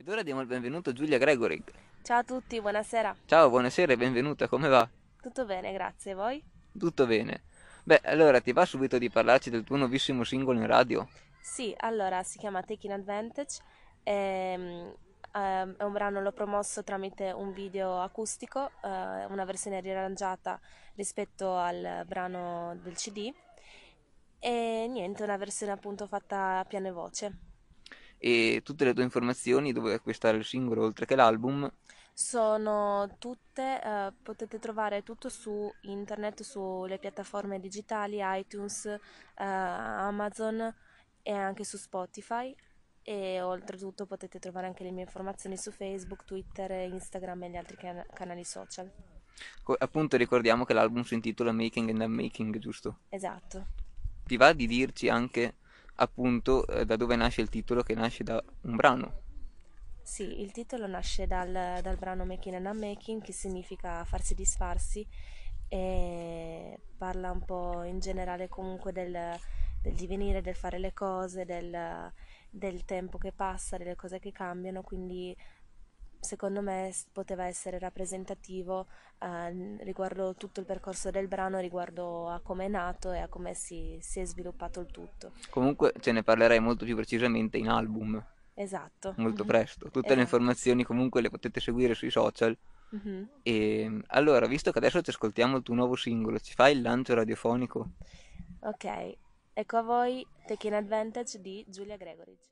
Ed ora diamo il benvenuto a Giulia Gregory. Ciao a tutti, buonasera. Ciao, buonasera e benvenuta, come va? Tutto bene, grazie, e voi? Tutto bene. Beh, allora ti va subito di parlarci del tuo nuovissimo singolo in radio? Sì, allora si chiama Taking Advantage. E, um, ehm, è un brano l'ho promosso tramite un video acustico, uh, una versione riarrangiata rispetto al brano del CD. E niente, una versione appunto fatta a piano e voce. E tutte le tue informazioni dove acquistare il singolo oltre che l'album? Sono tutte, eh, potete trovare tutto su internet, sulle piattaforme digitali, iTunes, eh, Amazon e anche su Spotify e oltretutto potete trovare anche le mie informazioni su Facebook, Twitter, Instagram e gli altri can- canali social. Co- appunto ricordiamo che l'album si intitola Making and Unmaking, giusto? Esatto. Ti va di dirci anche appunto eh, da dove nasce il titolo che nasce da un brano. Sì, il titolo nasce dal, dal brano Making and Unmaking che significa farsi disfarsi e parla un po' in generale comunque del, del divenire, del fare le cose, del, del tempo che passa, delle cose che cambiano, quindi secondo me poteva essere rappresentativo eh, riguardo tutto il percorso del brano, riguardo a come è nato e a come si, si, è sviluppato il tutto. Comunque ce ne parlerai molto più precisamente in album. Esatto. Molto mm-hmm. presto. Tutte esatto. le informazioni comunque le potete seguire sui social. Mm-hmm. E, ehm, allora, visto che adesso ci ascoltiamo il tuo nuovo singolo, ci fai il lancio radiofonico? Ok, ecco a voi Taking Advantage di Giulia Gregoridge.